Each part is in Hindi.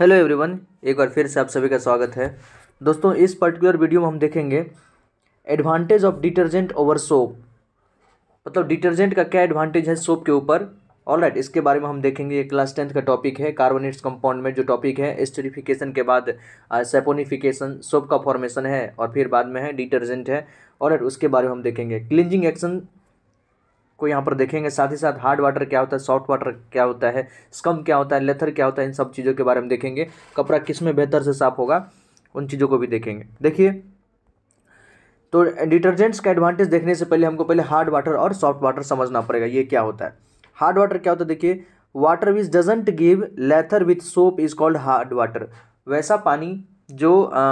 हेलो एवरीवन एक बार फिर से आप सभी का स्वागत है दोस्तों इस पर्टिकुलर वीडियो में हम देखेंगे advantage of detergent over soap मतलब डिटर्जेंट का क्या एडवांटेज है सोप के ऊपर ऑल राइट इसके बारे में हम देखेंगे ये क्लास टेंथ का टॉपिक है कार्बोनेट्स कंपाउंड में जो टॉपिक है स्टेरिफिकेशन के बाद सेपोनिफिकेशन सोप का फॉर्मेशन है और फिर बाद में है डिटर्जेंट है ऑल राइट उसके बारे में हम देखेंगे क्लिंजिंग एक्शन को यहाँ पर देखेंगे साथ ही साथ हार्ड वाटर क्या होता है सॉफ्ट वाटर क्या होता है स्कम क्या होता है लेथर क्या होता है इन सब चीज़ों के बारे में देखेंगे कपड़ा किस में बेहतर से साफ होगा उन चीज़ों को भी देखेंगे देखिए तो डिटर्जेंट्स का एडवांटेज देखने से पहले हमको पहले हार्ड वाटर और सॉफ्ट वाटर समझना पड़ेगा ये क्या होता है हार्ड वाटर क्या होता है देखिए water which doesn't give lather with soap is called hard water वैसा पानी जो आ,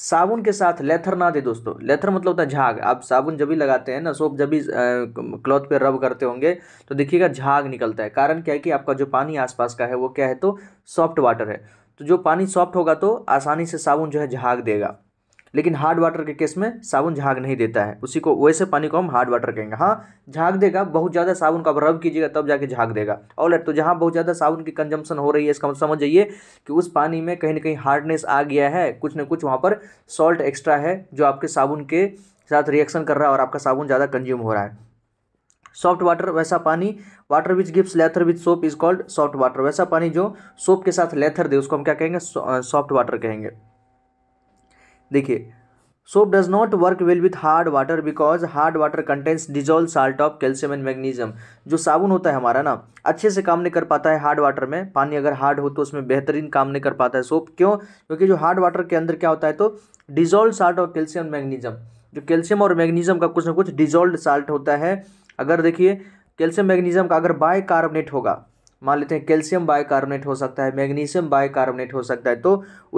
साबुन के साथ लेथर ना दे दोस्तों लेथर मतलब होता है झाग आप साबुन जब भी लगाते हैं ना सोप जब भी क्लॉथ पे रब करते होंगे तो देखिएगा झाग निकलता है कारण क्या है कि आपका जो पानी आसपास का है वो क्या है तो सॉफ्ट वाटर है तो जो पानी सॉफ्ट होगा तो आसानी से साबुन जो है झाग देगा लेकिन हार्ड वाटर के केस में साबुन झाग नहीं देता है उसी को वैसे पानी को हम हार्ड वाटर कहेंगे हाँ झाग देगा बहुत ज़्यादा साबुन का रब कीजिएगा तब जाके झाग देगा और तो जहाँ बहुत ज़्यादा साबुन की कंजम्पशन हो रही है इसका मतलब समझ जाइए कि उस पानी में कहीं ना कहीं हार्डनेस आ गया है कुछ ना कुछ वहाँ पर सॉल्ट एक्स्ट्रा है जो आपके साबुन के साथ रिएक्शन कर रहा है और आपका साबुन ज़्यादा कंज्यूम हो रहा है सॉफ्ट वाटर वैसा पानी water which gives lather which soap is called soft water वैसा पानी जो सोप के साथ लेथर दे उसको हम क्या कहेंगे सॉफ्ट वाटर कहेंगे देखिए soap does not work well with hard water because hard water contents dissolve salt of calcium and magnesium जो साबुन होता है हमारा ना अच्छे से काम नहीं कर पाता है हार्ड वाटर में पानी अगर हार्ड हो तो उसमें बेहतरीन काम नहीं कर पाता है सोप क्यों क्योंकि जो हार्ड वाटर के अंदर क्या होता है तो dissolve salt of calcium magnesium जो कैल्शियम और मैग्नीजियम का कुछ ना कुछ डिजोल्व साल्ट होता है अगर देखिए कैल्शियम मैग्नीजियम का अगर बाय कार्बोनेट होगा मान लेते हैं कैल्शियम बायकार्बोनेट हो सकता है मैग्नीशियम बायकार्बोनेट हो सकता है तो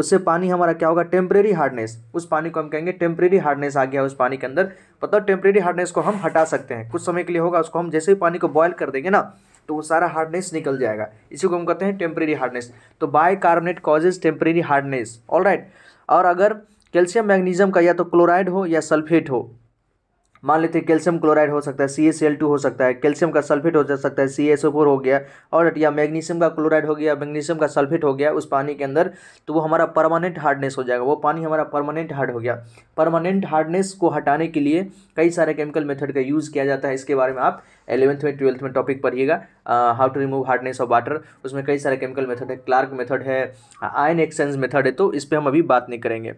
उससे पानी हमारा क्या होगा टेम्प्रेरी हार्डनेस उस पानी को हम कहेंगे टेम्प्रेरी हार्डनेस आ गया उस पानी के अंदर मतलब टेम्प्रेरी हार्डनेस को हम हटा सकते हैं कुछ समय के लिए होगा उसको हम जैसे ही पानी को बॉयल कर देंगे ना तो वो सारा हार्डनेस निकल जाएगा इसी को हम कहते हैं टेम्प्रेरी हार्डनेस तो carbonate causes temporary hardness all और अगर कैल्शियम मैग्नीशियम का या तो क्लोराइड हो या सल्फेट हो मान लेते हैं कैल्शियम क्लोराइड हो सकता है सी एस एल टू हो सकता है कैल्शियम का सल्फेट हो जा सकता है सी एस ओ फोर हो गया और या मैग्नीशियम का क्लोराइड हो गया मैग्नीशियम का सल्फेट हो गया उस पानी के अंदर तो वो हमारा परमानेंट हार्डनेस हो जाएगा वो पानी हमारा परमानेंट हार्ड हो गया परमानेंट हार्डनेस को हटाने के लिए कई सारे केमिकल मेथड का यूज़ किया जाता है इसके बारे में आप एलेवंथ में ट्वेल्थ में टॉपिक पढ़िएगा how to remove hardness of water उसमें कई सारे केमिकल मेथड है क्लार्क मेथड है आयन एक्सचेंज मेथड है तो इस पर हम अभी बात नहीं करेंगे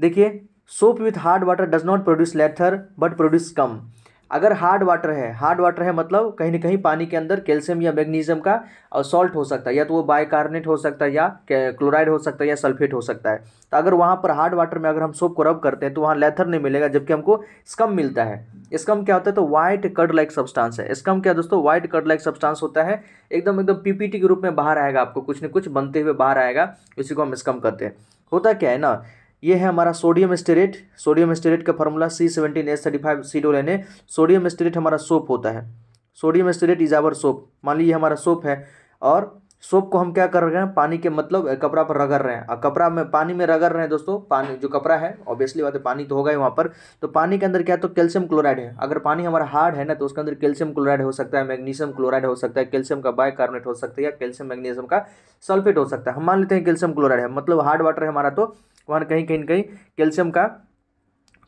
देखिए soap with hard water does not produce lather but produce scum अगर हार्ड वाटर है हार्ड वाटर है मतलब कहीं ना कहीं पानी के अंदर कैल्शियम या मैग्नीशियम का और सॉल्ट हो सकता है या तो वो बाइकार्बोनेट हो सकता है या क्लोराइड हो सकता है या सल्फेट हो सकता है तो अगर वहाँ पर हार्ड वाटर में अगर हम सोप को रब करते हैं तो वहाँ लेथर नहीं मिलेगा जबकि हमको स्कम मिलता है स्कम क्या होता है तो वाइट कर्ड लाइक सब्सटांस है स्कम क्या दोस्तों व्हाइट कर्ड लाइक सब्सटांस होता है एकदम एकदम पीपीटी के रूप में बाहर आएगा आपको कुछ ना कुछ बनते हुए बाहर आएगा उसी को हम स्कम करते हैं होता क्या है ना ये है हमारा सोडियम स्टेरेट सोडियम स्टेरेट का formula C seventeen S thirty five C double N A sodium stearate हमारा सोप होता है sodium stearate is our soap मान लीजिए हमारा सोप है और सोप को हम क्या कर रहे हैं पानी के मतलब कपड़ा पर रगड़ रहे हैं और कपड़ा में पानी में रगड़ रहे हैं दोस्तों पानी जो कपड़ा है ऑब्वियसली बात है पानी तो होगा ही वहाँ पर तो पानी के अंदर क्या तो कैल्शियम क्लोराइड है अगर पानी हमारा हार्ड है ना तो उसके अंदर कैल्शियम क्लोराइड हो सकता है मैग्नीशियम क्लोराइड हो सकता है कैल्शियम का बायकार्बोनेट हो सकता है या कैल्शियम मैग्नीशियम का सल्फेट हो सकता है हम मान लेते हैं कैल्शियम क्लोराइड है मतलब हार्ड वाटर है हमारा तो वहाँ कहीं कहीं कहीं कैल्शियम का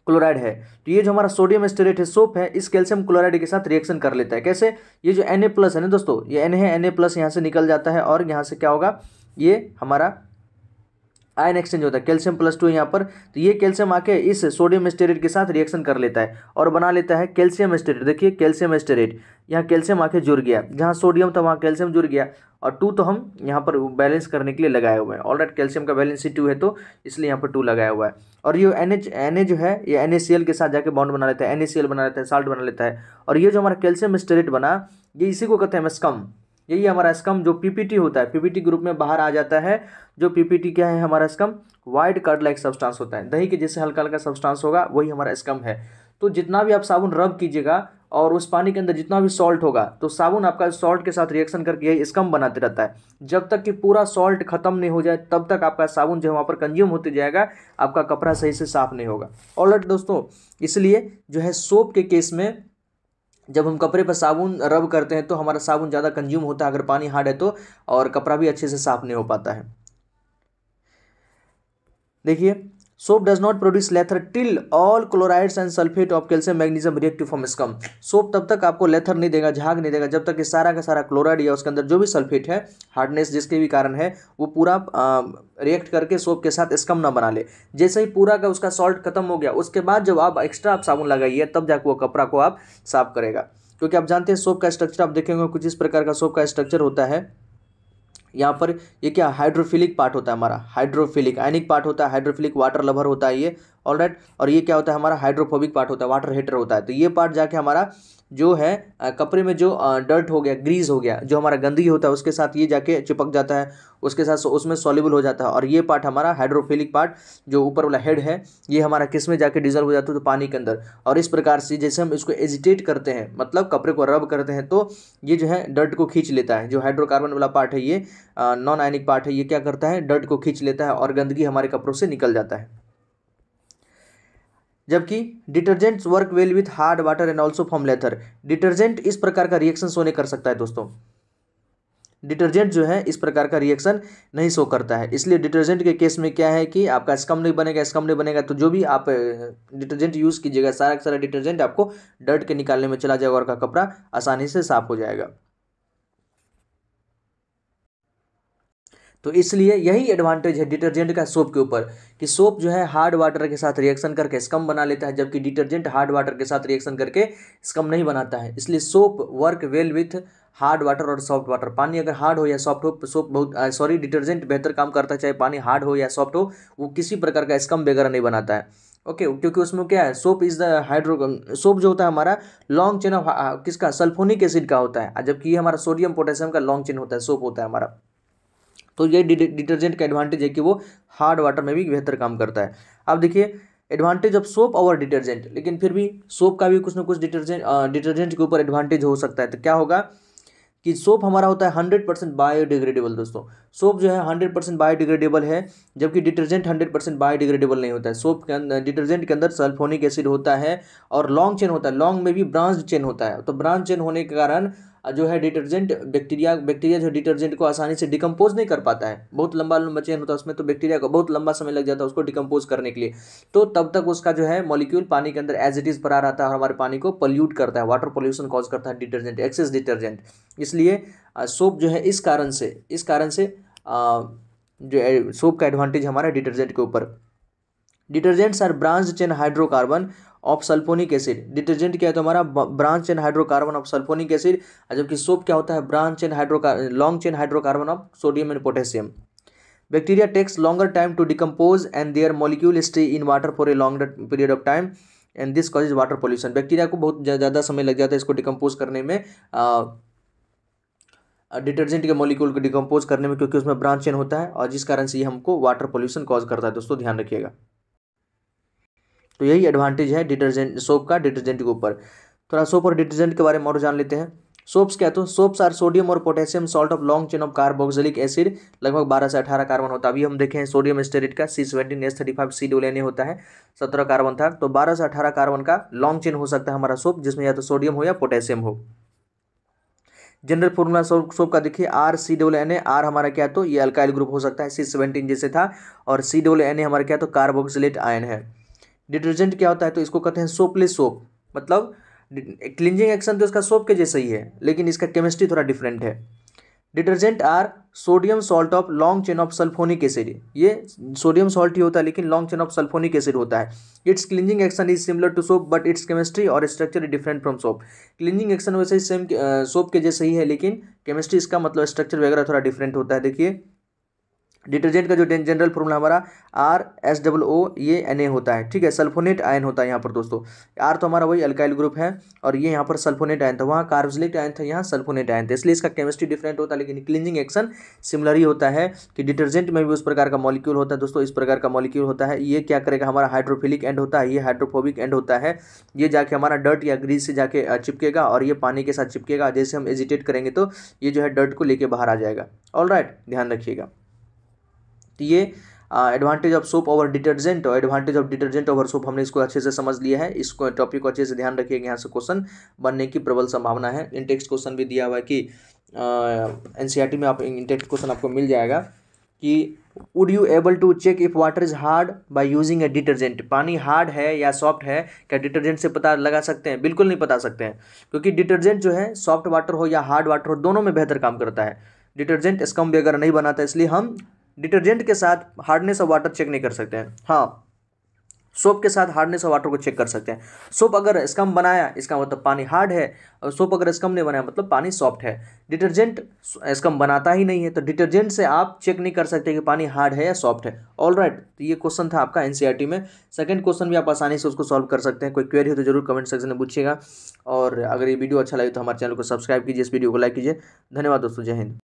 क्लोराइड है तो ये जो हमारा सोडियम स्टेरेट है सोप है इस कैल्शियम क्लोराइड के साथ रिएक्शन कर लेता है कैसे ये जो एन है ना दोस्तों ये एन है एन ए प्लस यहाँ से निकल जाता है और यहाँ से क्या होगा ये हमारा आयन एक्सचेंज होता है कैल्शियम प्लस टू यहाँ पर तो ये कैल्शियम आके इस सोडियम स्टेरेट के साथ रिएक्शन कर लेता है और बना लेता है कैल्शियम स्टेरेट देखिए कैल्शियम स्टेरेट यहाँ कैल्शियम आके जुड़ गया जहाँ सोडियम था वहाँ कैल्शियम जुड़ गया और टू तो हम यहाँ पर बैलेंस करने के लिए लगाए हुए हैं राइट कैल्शियम का बैलेंस ही टू है तो इसलिए यहाँ पर टू लगाया हुआ है और ये एन एच एन ए जो है ये एन ए सी एल के साथ जाके बाउंड बना लेता है एन ए सी एल बना लेता है साल्ट बना लेता है और ये जो हमारा कैल्शियम स्टेरेट बना ये इसी को कहते हैं एमस्कम यही हमारा स्कम जो पीपीटी होता है पीपीटी ग्रुप में बाहर आ जाता है जो पीपीटी क्या है हमारा scum white curd like substance होता है दही के जैसे हल्का हल्का सब्सटांस होगा वही हमारा स्कम है तो जितना भी आप साबुन रब कीजिएगा और उस पानी के अंदर जितना भी सॉल्ट होगा तो साबुन आपका सॉल्ट के साथ रिएक्शन करके यही स्कम बनाते रहता है जब तक कि पूरा सॉल्ट खत्म नहीं हो जाए तब तक आपका साबुन जो वहाँ पर कंज्यूम होते जाएगा आपका कपड़ा सही से साफ नहीं होगा ऑलरेडी दोस्तों इसलिए जो है सोप के केस में जब हम कपड़े पर साबुन रब करते हैं तो हमारा साबुन ज़्यादा कंज्यूम होता है अगर पानी हार्ड है तो और कपड़ा भी अच्छे से साफ नहीं हो पाता है देखिए soap does not produce lather till all chlorides and sulphate of calcium magnesium reactive form scum soap तब तक आपको लेथर नहीं देगा झाग नहीं देगा जब तक कि सारा का सारा क्लोराइड या उसके अंदर जो भी सल्फेट है हार्डनेस जिसके भी कारण है वो पूरा रिएक्ट करके सोप के साथ स्कम ना बना ले जैसे ही पूरा का उसका सॉल्ट खत्म हो गया उसके बाद जब आप एक्स्ट्रा आप साबुन लगाइए तब जाकर वो कपड़ा को आप साफ करेगा क्योंकि आप जानते हैं सोप का स्ट्रक्चर आप देखेंगे कुछ इस प्रकार का सोप का स्ट्रक्चर होता है यहाँ पर ये क्या हाइड्रोफिलिक पार्ट होता है हमारा हाइड्रोफिलिक आयनिक पार्ट होता है हाइड्रोफिलिक वाटर लवर होता है ये ऑल राइट और ये क्या होता है हमारा हाइड्रोफोबिक पार्ट होता है वाटर हीटर होता है तो ये पार्ट जाके हमारा जो है कपड़े में जो डर्ट हो गया ग्रीस हो गया जो हमारा गंदगी होता है उसके साथ ये जाके चिपक जाता है उसके साथ उसमें सॉलिबल हो जाता है और ये पार्ट हमारा हाइड्रोफिलिक पार्ट जो ऊपर वाला हेड है ये हमारा किस में जाके डिजर्व हो जाता है तो पानी के अंदर और इस प्रकार से जैसे हम इसको एजिटेट करते हैं मतलब कपड़े को रब करते हैं तो ये जो है डर्ट को खींच लेता है जो हाइड्रोकार्बन वाला पार्ट है ये नॉन आयनिक पार्ट है ये क्या करता है डर्ट को खींच लेता है और गंदगी हमारे कपड़ों से निकल जाता है जबकि detergents work well with hard water and also form lather detergent इस प्रकार का रिएक्शन शो नहीं कर सकता है दोस्तों डिटर्जेंट जो है इस प्रकार का रिएक्शन नहीं शो करता है इसलिए डिटर्जेंट के केस में क्या है कि आपका स्कम नहीं बनेगा स्कम नहीं बनेगा तो जो भी आप डिटर्जेंट यूज़ कीजिएगा सारा सारा डिटर्जेंट आपको डर्ट के निकालने में चला जाएगा और का कपड़ा आसानी से साफ हो जाएगा तो इसलिए यही एडवांटेज है डिटर्जेंट का सोप के ऊपर कि सोप जो है हार्ड वाटर के साथ रिएक्शन करके स्कम बना लेता है जबकि डिटर्जेंट हार्ड वाटर के साथ रिएक्शन करके स्कम नहीं बनाता है इसलिए soap work well with hard water और सॉफ्ट वाटर पानी अगर हार्ड हो या सॉफ्ट हो सोप बहुत सॉरी डिटर्जेंट बेहतर काम करता है चाहे पानी हार्ड हो या सॉफ्ट हो वो किसी प्रकार का स्कम वगैरह नहीं बनाता है ओके okay, क्योंकि उसमें क्या है soap is the hydro soap जो होता है हमारा लॉन्ग चेन ऑफ किसका सल्फोनिक एसिड का होता है जबकि ये हमारा सोडियम पोटेशियम का लॉन्ग चेन होता है सोप होता है हमारा तो ये डिटर्जेंट का एडवांटेज है कि वो हार्ड वाटर में भी बेहतर काम करता है अब देखिए एडवांटेज ऑफ सोप और डिटर्जेंट लेकिन फिर भी सोप का भी कुछ ना कुछ डिटर्जेंट डिटर्जेंट के ऊपर एडवांटेज हो सकता है तो क्या होगा कि सोप हमारा होता है हंड्रेड परसेंट बायोडिग्रेडेबल दोस्तों सोप जो है हंड्रेड परसेंट बायोडिग्रेडेबल है जबकि डिटर्जेंट हंड्रेड परसेंट बायोडिग्रेडेबल नहीं होता है सोप के अंदर डिटर्जेंट के अंदर सल्फोनिक एसिड होता है और लॉन्ग चेन होता है लॉन्ग में भी ब्रांच चेन होता है तो ब्रांच चेन होने के कारण जो है डिटर्जेंट बैक्टीरिया बैक्टीरिया जो डिटर्जेंट को आसानी से डिकम्पोज नहीं कर पाता है बहुत लंबा लंबा चेन होता है उसमें तो बैक्टीरिया को बहुत लंबा समय लग जाता है उसको डिकम्पोज करने के लिए तो तब तक उसका जो है मॉलिक्यूल पानी के अंदर एज इट इज़ भरा रहता है और हमारे पानी को पल्यूट करता है वाटर पोल्यूशन कॉज करता है डिटर्जेंट एक्सेस डिटर्जेंट इसलिए सोप जो है इस कारण से इस कारण से जो सोप का एडवांटेज हमारा डिटर्जेंट के ऊपर detergents are branch chain hydrocarbon of sulphonic acid detergent क्या है तो हमारा branch chain hydrocarbon of sulphonic acid जबकि सोप क्या होता है branch chain hydrocar long chain hydrocarbon of sodium and potassium bacteria takes longer time to decompose and their molecule stay in water for a long period of time and this is water pollution bacteria को बहुत ज़्यादा समय लग जाता है इसको डिकम्पोज करने में डिटर्जेंट के मॉलिक्यूल को डिकम्पोज करने में क्योंकि उसमें ब्रांच चेन होता है और जिस कारण से ये हमको वाटर पोल्यूशन कॉज करता है दोस्तों ध्यान रखिएगा तो यही एडवांटेज है डिटर्जेंट सोप का डिटर्जेंट के ऊपर थोड़ा तो सोप और डिटर्जेंट के बारे में और जान लेते हैं सोप्स क्या तो सोप्स आर सोडियम और potassium salt of long chain of carboxylic acid लगभग 12 से 18 कार्बन होता है अभी हम देखें सोडियम स्टेरेट का C seventeen S thirty five C डोलेने होता है 17 कार्बन था तो 12 से 18 कार्बन का लॉन्ग चेन हो सकता है हमारा सोप जिसमें या तो सोडियम हो या पोटेशियम हो जनरल फॉर्मूला सोप का देखिए R C W N A R हमारा क्या तो ये अल्काइल ग्रुप हो सकता है सी सेवेंटीन जैसे था और सी डबल एन ए हमारा क्या तो कार्बोक्सिलेट आयन है डिटर्जेंट क्या होता है तो इसको कहते हैं सोपलेस सोप मतलब क्लिंजिंग एक्शन तो इसका सोप के जैसे ही है लेकिन इसका केमिस्ट्री थोड़ा डिफरेंट है detergent are sodium salt of long chain of sulphonic acid ये सोडियम सॉल्ट ही होता है लेकिन long chain of sulphonic acid होता है its cleansing action is similar to soap but its chemistry और structure is different from soap cleansing action वैसे ही सेम सोप के जैसे ही है लेकिन केमिस्ट्री इसका मतलब स्ट्रक्चर वगैरह थोड़ा डिफरेंट होता है देखिए डिटर्जेंट का जो जनरल फॉर्मूला हमारा आर एस डब्ल ओ ये एन ए होता है ठीक है सल्फोनेट आयन होता है यहाँ पर दोस्तों आर तो हमारा वही अल्काइल ग्रुप है और ये यहाँ पर सल्फोनेट आयन था वहाँ कार्बोजिलिक आयन था यहाँ सल्फोनेट आयन था इसलिए इसका केमिस्ट्री डिफरेंट होता है लेकिन क्लिनिंग एक्शन सिमिलर ही होता है कि डिटर्जेंट में भी उस प्रकार का मॉलिक्यूल होता है दोस्तों इस प्रकार का मॉलिक्यूल होता है ये क्या करेगा हमारा हाइड्रोफिलिक एंड होता है ये हाइड्रोफोबिक एंड होता है ये जाके हमारा डर्ट या ग्रीस से जाके चिपकेगा और ये पानी के साथ चिपकेगा जैसे हम एजिटेट करेंगे तो ये जो है डर्ट को लेकर बाहर आ जाएगा ऑल ध्यान रखिएगा तो ये advantage of soap over detergent और advantage of detergent over soap हमने इसको अच्छे से समझ लिया है इस टॉपिक को अच्छे से ध्यान रखिएगा यहाँ से क्वेश्चन बनने की प्रबल संभावना है इंटेक्स क्वेश्चन भी दिया हुआ है कि एन e में आप इंटेक्स क्वेश्चन आपको मिल जाएगा कि would you able to check if water is hard by using a detergent पानी हार्ड है या सॉफ्ट है क्या डिटर्जेंट से पता लगा सकते हैं बिल्कुल नहीं बता सकते हैं क्योंकि डिटर्जेंट जो है सॉफ्ट वाटर हो या हार्ड वाटर हो दोनों में बेहतर काम करता है डिटर्जेंट स्कम वगैरह नहीं बनाता इसलिए हम डिटर्जेंट के साथ हार्डनेस ऑफ वाटर चेक नहीं कर सकते हैं हाँ सोप के साथ हार्डनेस ऑफ वाटर को चेक कर सकते हैं सोप अगर स्कम बनाया इसका मतलब पानी हार्ड है और सोप अगर स्कम नहीं बनाया मतलब पानी सॉफ्ट है डिटर्जेंट स्कम बनाता ही नहीं है तो डिटर्जेंट से आप चेक नहीं कर सकते कि पानी हार्ड है या सॉफ्ट है ऑल राइट right, तो ये क्वेश्चन था आपका एन e में सेकेंड क्वेश्चन भी आप आसानी से उसको सॉल्व कर सकते हैं कोई क्वेरी हो तो जरूर कमेंट सेक्शन में पूछिएगा और अगर ये वीडियो अच्छा लगे तो हमारे चैनल को सब्सक्राइब कीजिए इस वीडियो को लाइक कीजिए धन्यवाद दोस्तों जय हिंद